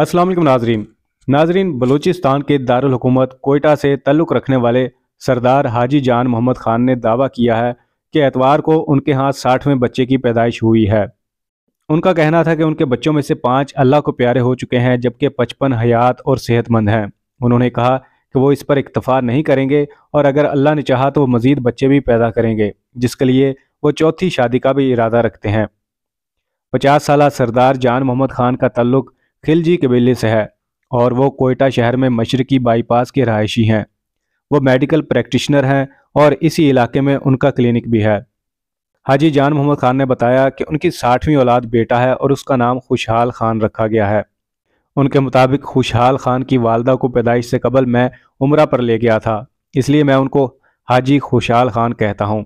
असलम नाजरीन नाजरीन बलूचिस्तान के दारकूमत कोयटा से तल्लुक़ रखने वाले सरदार हाजी जान मोहम्मद ख़ान ने दावा किया है कि एतवार को उनके यहाँ साठवें बच्चे की पैदाइश हुई है उनका कहना था कि उनके बच्चों में से पाँच अल्लाह को प्यारे हो चुके हैं जबकि पचपन हयात और सेहतमंद हैं उन्होंने कहा कि वो इस पर इक्तफा नहीं करेंगे और अगर अल्लाह ने चाहा तो वो मज़ीद बच्चे भी पैदा करेंगे जिसके लिए वो चौथी शादी का भी इरादा रखते हैं पचास साल सरदार जान मोहम्मद खान का तल्लुक़ खिलजी कबीले से है और वो कोयटा शहर में मशरकी बाईपास के रहायशी हैं वो मेडिकल प्रैक्टिशनर हैं और इसी इलाके में उनका क्लिनिक भी है हाजी जान मोहम्मद खान ने बताया कि उनकी साठवीं औलाद बेटा है और उसका नाम खुशहाल खान रखा गया है उनके मुताबिक खुशहाल खान की वालदा को पैदाइश से कबल मैं उम्र पर ले गया था इसलिए मैं उनको हाजी खुशहाल खान कहता हूँ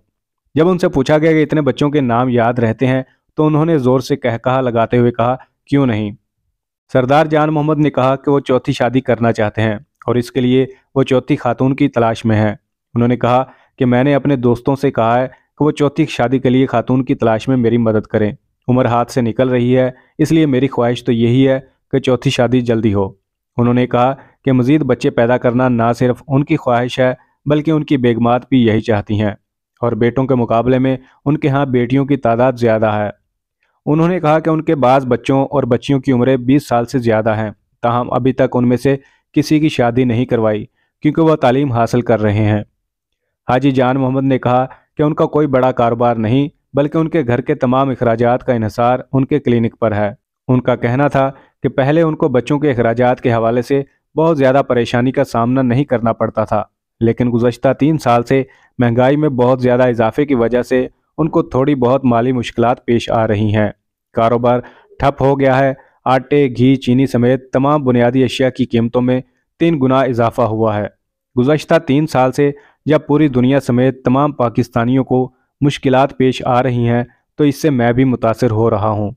जब उनसे पूछा गया कि इतने बच्चों के नाम याद रहते हैं तो उन्होंने ज़ोर से कह कहा लगाते हुए कहा क्यों नहीं सरदार जान मोहम्मद ने कहा कि वो चौथी शादी करना चाहते हैं और इसके लिए वो चौथी खातून की तलाश में हैं उन्होंने कहा कि मैंने अपने दोस्तों से कहा है कि वो चौथी शादी के लिए खातून की तलाश में मेरी मदद करें उम्र हाथ से निकल रही है इसलिए मेरी ख्वाहिश तो यही है कि चौथी शादी जल्दी हो उन्होंने कहा कि मज़ीद बच्चे पैदा करना ना सिर्फ उनकी ख्वाहिश है बल्कि उनकी बेगमात भी यही चाहती हैं और बेटों के मुकाबले में उनके यहाँ बेटियों की तादाद ज़्यादा है उन्होंने कहा कि उनके बाद बच्चों और बच्चियों की उम्रें बीस साल से ज़्यादा हैं ताहम अभी तक उनमें से किसी की शादी नहीं करवाई क्योंकि वह तालीम हासिल कर रहे हैं हाजी जान मोहम्मद ने कहा कि उनका कोई बड़ा कारोबार नहीं बल्कि उनके घर के तमाम अखराज का इसार उनके क्लिनिक पर है उनका कहना था कि पहले उनको बच्चों के अखराज के हवाले से बहुत ज़्यादा परेशानी का सामना नहीं करना पड़ता था लेकिन गुजशत तीन साल से महंगाई में बहुत ज़्यादा इजाफे की वजह से उनको थोड़ी बहुत माली मुश्किल पेश आ रही हैं कारोबार ठप हो गया है आटे घी चीनी समेत तमाम बुनियादी अशिया की कीमतों में तीन गुना इजाफा हुआ है गुजशत तीन साल से जब पूरी दुनिया समेत तमाम पाकिस्तानियों को मुश्किल पेश आ रही हैं तो इससे मैं भी मुतासर हो रहा हूँ